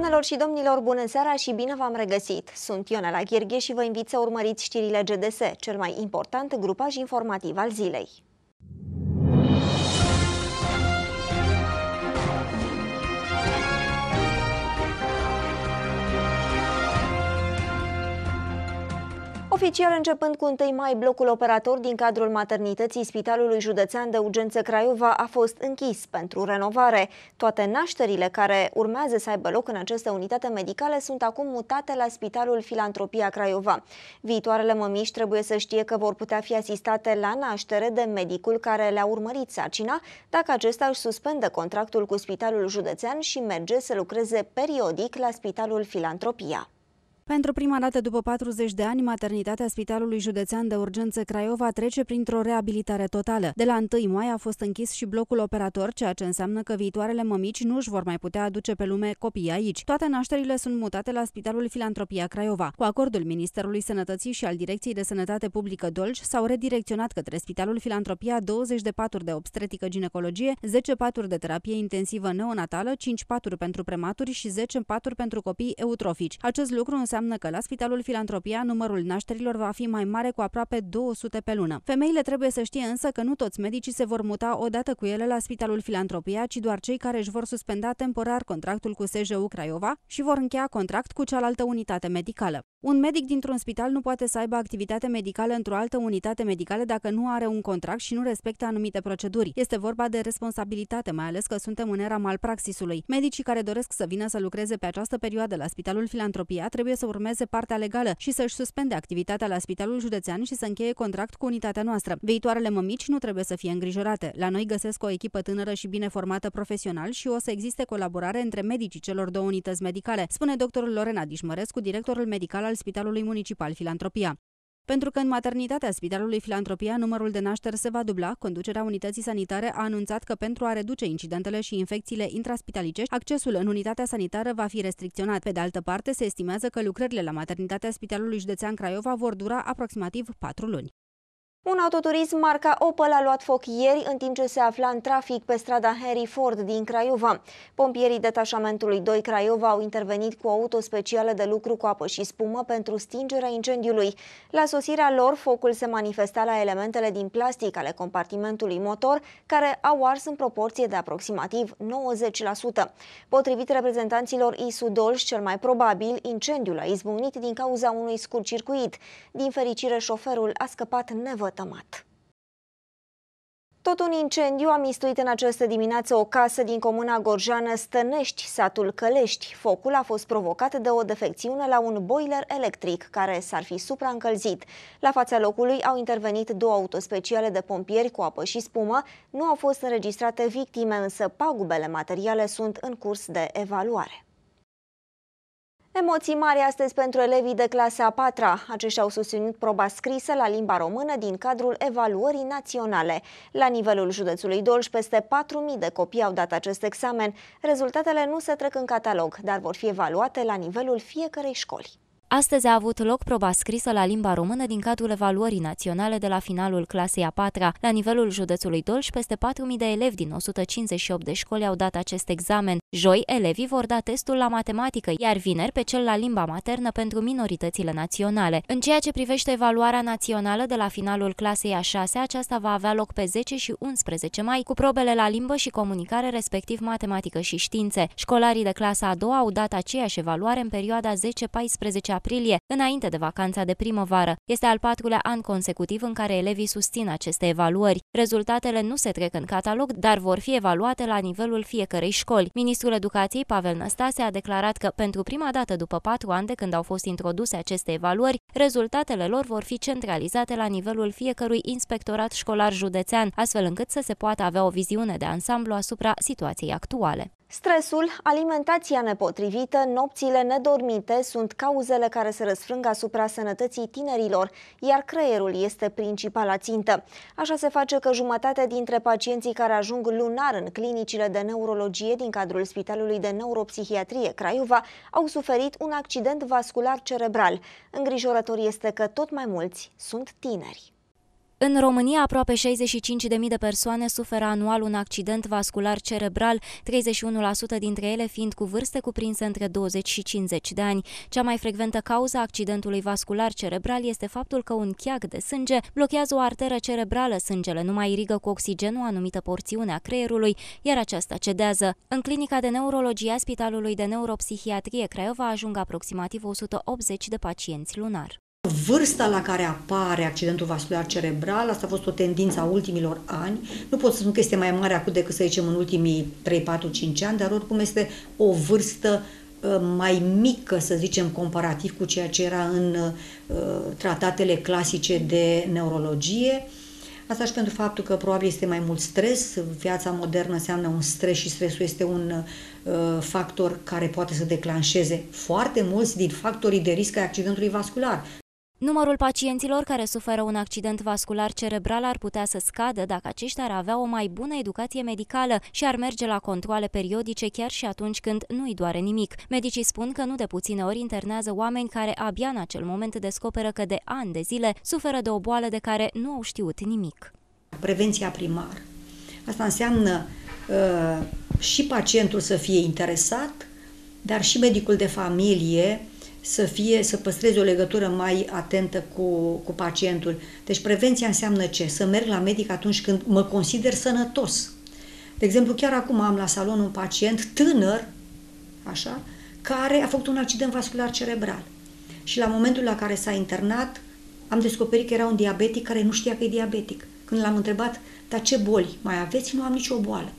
Doamnelor și domnilor, bună seara și bine v-am regăsit! Sunt Ionela Gherghe și vă invit să urmăriți știrile GDS, cel mai important grupaj informativ al zilei. Oficial, începând cu 1 mai, blocul operator din cadrul maternității Spitalului Județean de Urgență Craiova a fost închis pentru renovare. Toate nașterile care urmează să aibă loc în aceste unitate medicale sunt acum mutate la Spitalul Filantropia Craiova. Viitoarele mămiși trebuie să știe că vor putea fi asistate la naștere de medicul care le-a urmărit sarcina, dacă acesta își suspendă contractul cu Spitalul Județean și merge să lucreze periodic la Spitalul Filantropia. Pentru prima dată după 40 de ani, maternitatea Spitalului Județean de Urgență Craiova trece printr-o reabilitare totală. De la 1 mai a fost închis și blocul operator, ceea ce înseamnă că viitoarele mămici nu își vor mai putea aduce pe lume copii aici. Toate nașterile sunt mutate la Spitalul Filantropia Craiova. Cu acordul Ministerului Sănătății și al Direcției de Sănătate Publică Dolj s-au redirecționat către Spitalul Filantropia 20 de paturi de obstetrică ginecologie, 10 paturi de terapie intensivă neonatală, 5 paturi pentru prematuri și 10 paturi pentru copii eutrofici. Acest lucru înseamnă înseamnă că la Spitalul Filantropia numărul nașterilor va fi mai mare cu aproape 200 pe lună. Femeile trebuie să știe însă că nu toți medicii se vor muta odată cu ele la Spitalul Filantropia, ci doar cei care își vor suspenda temporar contractul cu SJU Craiova și vor încheia contract cu cealaltă unitate medicală. Un medic dintr-un spital nu poate să aibă activitate medicală într-o altă unitate medicală dacă nu are un contract și nu respectă anumite proceduri. Este vorba de responsabilitate, mai ales că suntem în era malpraxisului. Medicii care doresc să vină să lucreze pe această perioadă la Spitalul Filantropia trebuie să urmeze partea legală și să-și suspende activitatea la Spitalul Județean și să încheie contract cu unitatea noastră. Viitoarele mămici nu trebuie să fie îngrijorate. La noi găsesc o echipă tânără și bine formată profesional și o să existe colaborare între medicii celor două unități medicale, spune doctorul Lorena Dișmărescu, directorul medical al Spitalului Municipal Filantropia. Pentru că în maternitatea Spitalului Filantropia numărul de nașteri se va dubla, conducerea unității sanitare a anunțat că pentru a reduce incidentele și infecțiile intraspitalice, accesul în unitatea sanitară va fi restricționat. Pe de altă parte, se estimează că lucrările la maternitatea Spitalului Județean Craiova vor dura aproximativ 4 luni. Un autoturism marca Opel a luat foc ieri în timp ce se afla în trafic pe strada Henry Ford din Craiova. Pompierii detașamentului 2 Craiova au intervenit cu o auto specială de lucru cu apă și spumă pentru stingerea incendiului. La sosirea lor, focul se manifesta la elementele din plastic ale compartimentului motor, care au ars în proporție de aproximativ 90%. Potrivit reprezentanților Isu ISUDOL, cel mai probabil, incendiul a izbucnit din cauza unui scurt circuit. Din fericire, șoferul a scăpat nevăzut vătămat. Tot un incendiu a mistuit în această dimineață o casă din comuna Gorjană Stănești, satul Călești. Focul a fost provocat de o defecțiune la un boiler electric care s-ar fi supraîncălzit. La fața locului au intervenit două autospeciale de pompieri cu apă și spumă. Nu au fost înregistrate victime, însă pagubele materiale sunt în curs de evaluare. Emoții mari astăzi pentru elevii de clasa a patra. Aceștia au susținut proba scrisă la limba română din cadrul evaluării naționale. La nivelul județului Dolj, peste 4.000 de copii au dat acest examen. Rezultatele nu se trec în catalog, dar vor fi evaluate la nivelul fiecarei școli. Astăzi a avut loc proba scrisă la limba română din cadrul evaluării naționale de la finalul clasei a patra. La nivelul județului Dolj, peste 4.000 de elevi din 158 de școli au dat acest examen. Joi, elevii vor da testul la matematică, iar vineri pe cel la limba maternă pentru minoritățile naționale. În ceea ce privește evaluarea națională de la finalul clasei a 6 aceasta va avea loc pe 10 și 11 mai, cu probele la limbă și comunicare, respectiv matematică și științe. Școlarii de clasa a doua au dat aceeași evaluare în perioada 10-14 aprilie, înainte de vacanța de primăvară. Este al patrulea an consecutiv în care elevii susțin aceste evaluări. Rezultatele nu se trec în catalog, dar vor fi evaluate la nivelul fiecărei școli. Ministrul Educației Pavel Năstase a declarat că pentru prima dată după patru ani de când au fost introduse aceste evaluări, rezultatele lor vor fi centralizate la nivelul fiecărui inspectorat școlar județean, astfel încât să se poată avea o viziune de ansamblu asupra situației actuale. Stresul, alimentația nepotrivită, nopțile nedormite sunt cauzele care se răsfrâng asupra sănătății tinerilor, iar creierul este principala țintă. Așa se face că jumătate dintre pacienții care ajung lunar în clinicile de neurologie din cadrul Spitalului de Neuropsihiatrie Craiova au suferit un accident vascular cerebral. Îngrijorător este că tot mai mulți sunt tineri. În România, aproape 65.000 de persoane suferă anual un accident vascular cerebral, 31% dintre ele fiind cu vârste cuprinse între 20 și 50 de ani. Cea mai frecventă cauză accidentului vascular cerebral este faptul că un cheac de sânge blochează o arteră cerebrală, sângele nu mai irigă cu oxigen o anumită porțiune a creierului, iar aceasta cedează. În clinica de neurologie a Spitalului de Neuropsihiatrie Craiova ajung aproximativ 180 de pacienți lunar vârsta la care apare accidentul vascular cerebral, asta a fost o tendință a ultimilor ani, nu pot să spun că este mai mare acum decât să zicem în ultimii 3, 4, 5 ani, dar oricum este o vârstă ă, mai mică, să zicem, comparativ cu ceea ce era în ă, tratatele clasice de neurologie. Asta și pentru faptul că probabil este mai mult stres, viața modernă înseamnă un stres și stresul este un ă, factor care poate să declanșeze foarte mulți din factorii de risc ai accidentului vascular. Numărul pacienților care suferă un accident vascular cerebral ar putea să scadă dacă aceștia ar avea o mai bună educație medicală și ar merge la controle periodice chiar și atunci când nu-i doare nimic. Medicii spun că nu de puține ori internează oameni care abia în acel moment descoperă că de ani de zile suferă de o boală de care nu au știut nimic. Prevenția primară, Asta înseamnă uh, și pacientul să fie interesat, dar și medicul de familie să, fie, să păstrezi o legătură mai atentă cu, cu pacientul. Deci prevenția înseamnă ce? Să merg la medic atunci când mă consider sănătos. De exemplu, chiar acum am la salon un pacient tânăr, așa, care a făcut un accident vascular cerebral. Și la momentul la care s-a internat, am descoperit că era un diabetic care nu știa că e diabetic. Când l-am întrebat, dar ce boli mai aveți? Nu am nicio boală.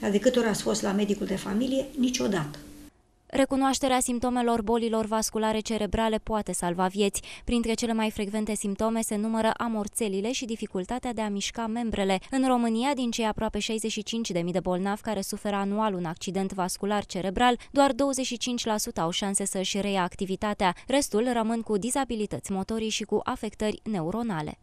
Dar de câte ori ați fost la medicul de familie? Niciodată. Recunoașterea simptomelor bolilor vasculare cerebrale poate salva vieți. Printre cele mai frecvente simptome se numără amorțelile și dificultatea de a mișca membrele. În România, din cei aproape 65.000 de bolnavi care suferă anual un accident vascular cerebral, doar 25% au șanse să-și reia activitatea. Restul rămân cu dizabilități motorii și cu afectări neuronale.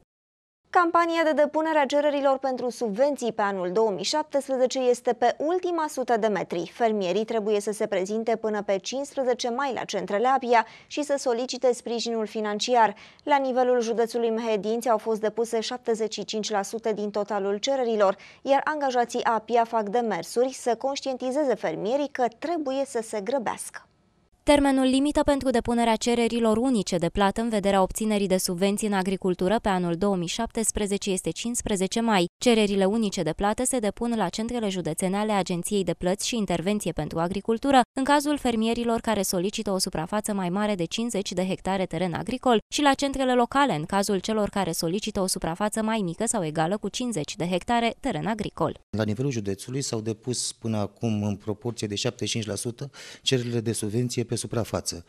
Campania de depunere a cererilor pentru subvenții pe anul 2017 este pe ultima sută de metri. Fermierii trebuie să se prezinte până pe 15 mai la centrele Abia și să solicite sprijinul financiar. La nivelul județului Mehedinți au fost depuse 75% din totalul cererilor, iar angajații APIA fac demersuri să conștientizeze fermierii că trebuie să se grăbească. Termenul limită pentru depunerea cererilor unice de plată în vederea obținerii de subvenții în agricultură pe anul 2017 este 15 mai. Cererile unice de plată se depun la centrele județene ale Agenției de Plăți și Intervenție pentru Agricultură, în cazul fermierilor care solicită o suprafață mai mare de 50 de hectare teren agricol și la centrele locale, în cazul celor care solicită o suprafață mai mică sau egală cu 50 de hectare teren agricol. La nivelul județului s-au depus până acum în proporție de 75% cererile de subvenție pe suprafață.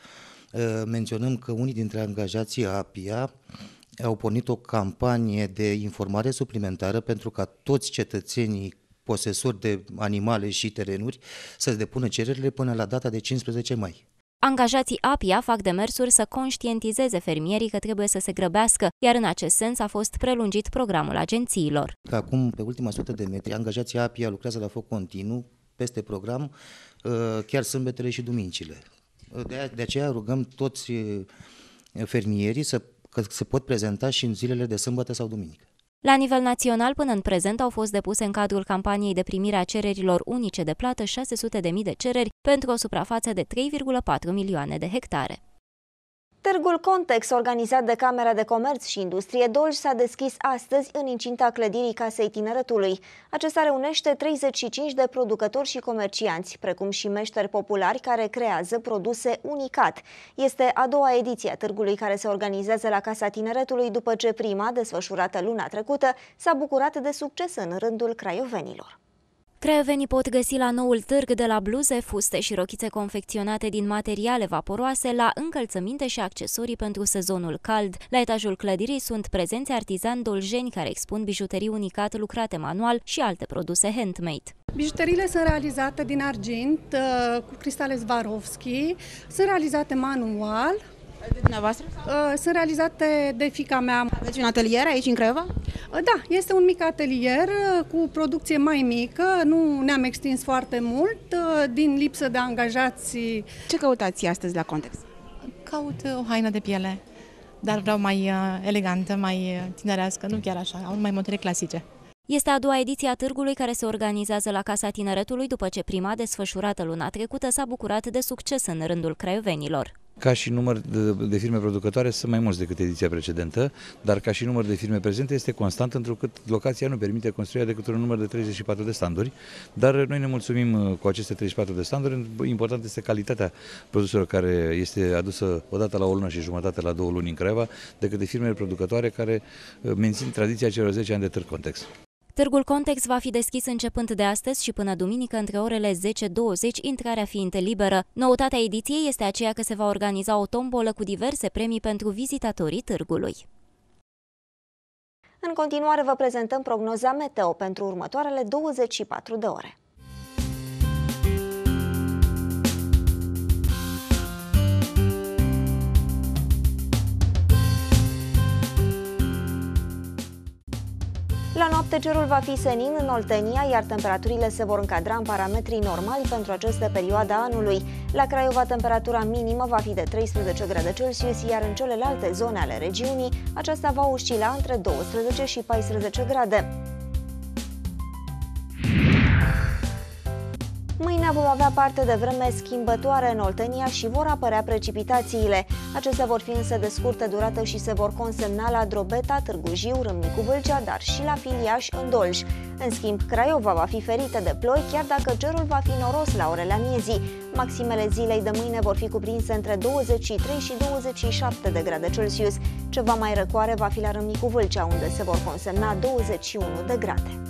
Ă, menționăm că unii dintre angajații APIA au pornit o campanie de informare suplimentară pentru ca toți cetățenii posesori de animale și terenuri să depună cererile până la data de 15 mai. Angajații APIA fac demersuri să conștientizeze fermierii că trebuie să se grăbească, iar în acest sens a fost prelungit programul agențiilor. Acum, pe ultima sută de metri, angajații APIA lucrează la foc continuu, peste program, ă, chiar sâmbetele și duminicile. De, de aceea rugăm toți fermierii să, că se pot prezenta și în zilele de sâmbătă sau duminică. La nivel național, până în prezent, au fost depuse în cadrul campaniei de primire a cererilor unice de plată 600.000 de cereri pentru o suprafață de 3,4 milioane de hectare. Târgul Contex, organizat de Camera de Comerț și Industrie Dolj, s-a deschis astăzi în incinta clădirii Casei Tineretului. Acesta reunește 35 de producători și comercianți, precum și meșteri populari care creează produse unicat. Este a doua ediție a târgului care se organizează la Casa Tineretului după ce prima, desfășurată luna trecută, s-a bucurat de succes în rândul craiovenilor. Craiovenii pot găsi la noul târg de la bluze, fuste și rochițe confecționate din materiale vaporoase la încălțăminte și accesorii pentru sezonul cald. La etajul clădirii sunt prezenți artizani doljeni care expun bijuterii unicat lucrate manual și alte produse handmade. Bijuteriile sunt realizate din argint uh, cu cristale Swarovski, sunt realizate manual, de dumneavoastră? Uh, sunt realizate de fica mea. Aveți un atelier aici în Craiova? Uh, da, este un mic atelier uh, cu producție mai mică, nu ne-am extins foarte mult din lipsă de angajați. Ce căutați astăzi la Context? Caut o haină de piele, dar vreau mai elegantă, mai tinerească, nu chiar așa, mai modele clasice. Este a doua ediție a târgului care se organizează la Casa Tineretului după ce prima, desfășurată luna trecută, s-a bucurat de succes în rândul craiovenilor ca și număr de, de firme producătoare sunt mai mulți decât ediția precedentă, dar ca și număr de firme prezente este constant, întrucât locația nu permite construirea decât un număr de 34 de standuri, dar noi ne mulțumim uh, cu aceste 34 de standuri. Important este calitatea produselor care este adusă odată la o lună și jumătate la două luni în Craiova, decât de firmele producătoare care uh, mențin tradiția celor 10 ani de târg context. Târgul Contex va fi deschis începând de astăzi și până duminică între orele 10-20, intrarea fiind liberă. Noutatea ediției este aceea că se va organiza o tombolă cu diverse premii pentru vizitatorii târgului. În continuare vă prezentăm prognoza meteo pentru următoarele 24 de ore. La noapte cerul va fi senin în Oltenia, iar temperaturile se vor încadra în parametrii normali pentru această perioadă a anului. La Craiova, temperatura minimă va fi de 13 grade Celsius, iar în celelalte zone ale regiunii, aceasta va oscila între 12 și 14 grade. Mâine vom avea parte de vreme schimbătoare în Oltenia și vor apărea precipitațiile. Acestea vor fi însă de scurtă durată și se vor consemna la Drobeta, Târgu Jiu, Râmnicu Vâlcea, dar și la Filiaș în Dolj. În schimb, Craiova va fi ferită de ploi, chiar dacă cerul va fi noros la orele miezii. Maximele zilei de mâine vor fi cuprinse între 23 și 27 de grade Celsius. Ceva mai răcoare va fi la Râmnicu Vâlcea, unde se vor consemna 21 de grade.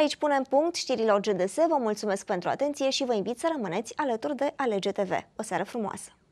Aici punem punct știrilor GDS, vă mulțumesc pentru atenție și vă invit să rămâneți alături de Alege TV. O seară frumoasă!